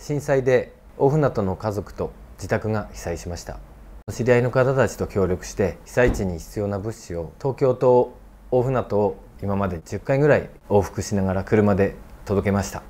震災で大船渡の家族と自宅が被災しました知り合いの方たちと協力して被災地に必要な物資を東京と大船渡を今まで10回ぐらい往復しながら車で届けました